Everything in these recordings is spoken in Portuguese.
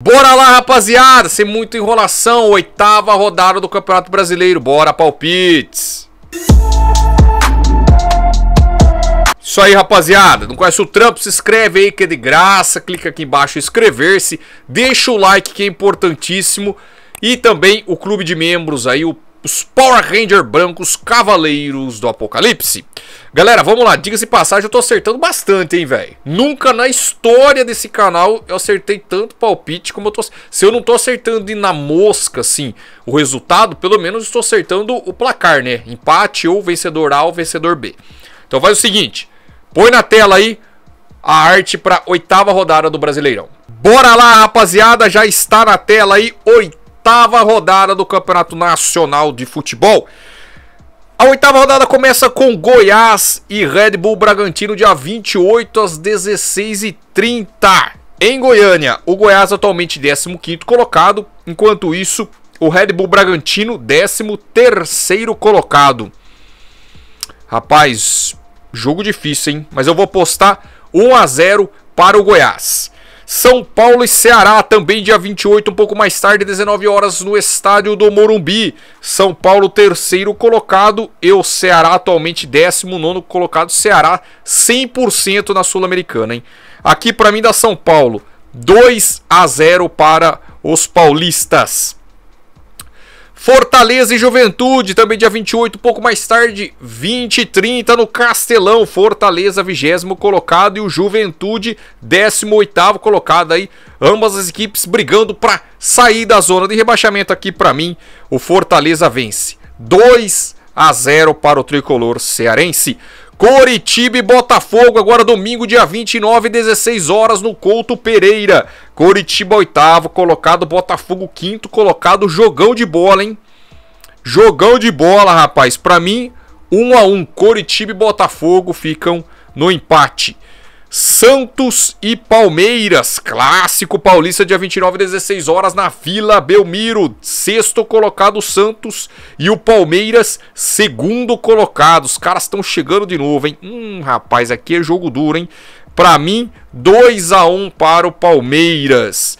Bora lá, rapaziada! Sem muita enrolação, oitava rodada do Campeonato Brasileiro. Bora, palpites! Isso aí, rapaziada. Não conhece o trampo? Se inscreve aí que é de graça. Clica aqui embaixo em inscrever-se. Deixa o like que é importantíssimo. E também o clube de membros aí, o os Power Ranger brancos Cavaleiros do Apocalipse. Galera, vamos lá, diga-se passagem, eu tô acertando bastante, hein, velho. Nunca na história desse canal eu acertei tanto palpite como eu tô... Se eu não tô acertando na mosca, assim, o resultado, pelo menos estou acertando o placar, né? Empate ou vencedor A ou vencedor B. Então faz o seguinte, põe na tela aí a arte pra oitava rodada do Brasileirão. Bora lá, rapaziada, já está na tela aí, oitava oitava rodada do Campeonato Nacional de Futebol. A oitava rodada começa com Goiás e Red Bull Bragantino, dia 28 às 16h30. Em Goiânia, o Goiás atualmente 15 colocado, enquanto isso, o Red Bull Bragantino, 13 colocado. Rapaz, jogo difícil, hein? Mas eu vou postar 1 a 0 para o Goiás. São Paulo e Ceará, também dia 28, um pouco mais tarde, 19 horas, no estádio do Morumbi. São Paulo, terceiro colocado, e o Ceará, atualmente 19 colocado. Ceará, 100% na Sul-Americana, hein? Aqui para mim da São Paulo, 2 a 0 para os paulistas. Fortaleza e Juventude, também dia 28, pouco mais tarde, 20 e 30 no Castelão. Fortaleza, 20 colocado e o Juventude, 18 colocado aí. Ambas as equipes brigando para sair da zona de rebaixamento aqui para mim. O Fortaleza vence 2 a 0 para o tricolor cearense. Coritiba e Botafogo, agora domingo, dia 29, 16 horas, no Couto Pereira. Coritiba, oitavo colocado, Botafogo, quinto colocado. Jogão de bola, hein? Jogão de bola, rapaz. Pra mim, um a um. Coritiba e Botafogo ficam no empate. Santos e Palmeiras, clássico paulista, dia 29, 16 horas, na Vila Belmiro. Sexto colocado Santos e o Palmeiras, segundo colocado. Os caras estão chegando de novo, hein? Hum, rapaz, aqui é jogo duro, hein? Pra mim, 2 a 1 para o Palmeiras.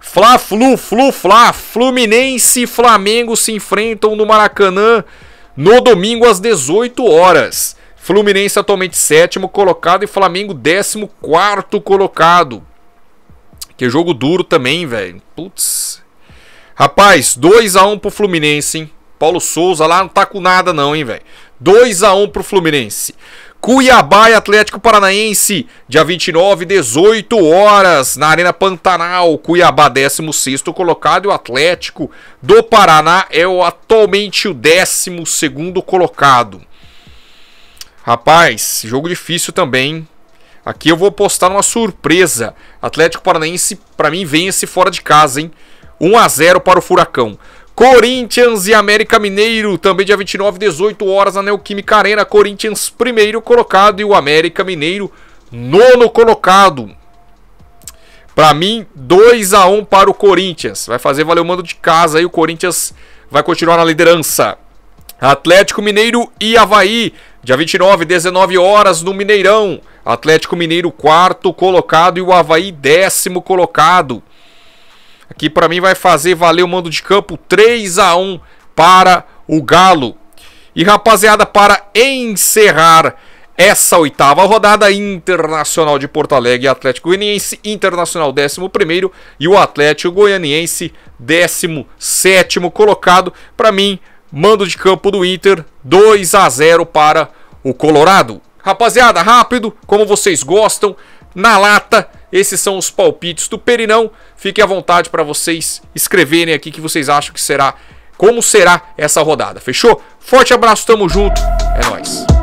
Fla, Flu, Flu, Fla. Fluminense e Flamengo se enfrentam no Maracanã no domingo às 18 horas. Fluminense atualmente sétimo colocado e Flamengo décimo quarto colocado. Que jogo duro também, velho. Putz. Rapaz, 2 x 1 um pro Fluminense, hein? Paulo Souza lá não tá com nada não, hein, velho. 2 x 1 um pro Fluminense. Cuiabá e Atlético Paranaense, dia 29, 18 horas, na Arena Pantanal. Cuiabá, 16 colocado, e o Atlético do Paraná é o, atualmente o 12 colocado. Rapaz, jogo difícil também. Aqui eu vou postar uma surpresa. Atlético Paranaense, para mim, vence fora de casa, hein? 1 a 0 para o Furacão. Corinthians e América Mineiro, também dia 29, 18 horas na Neoquímica Arena. Corinthians primeiro colocado e o América Mineiro nono colocado. Para mim, 2 a 1 para o Corinthians. Vai fazer Valeu o mando de casa aí. O Corinthians vai continuar na liderança. Atlético Mineiro e Havaí, dia 29, 19 horas no Mineirão. Atlético Mineiro quarto colocado e o Havaí décimo colocado. Aqui para mim vai fazer valer o mando de campo 3 a 1 para o Galo. E rapaziada, para encerrar essa oitava rodada Internacional de Porto Alegre, Atlético Goianiense, Internacional 11 e o Atlético Goianiense 17 colocado. Para mim, mando de campo do Inter, 2 a 0 para o Colorado. Rapaziada, rápido, como vocês gostam, na lata. Esses são os palpites do Perinão. Fiquem à vontade para vocês escreverem aqui que vocês acham que será, como será essa rodada. Fechou? Forte abraço, tamo junto. É nós.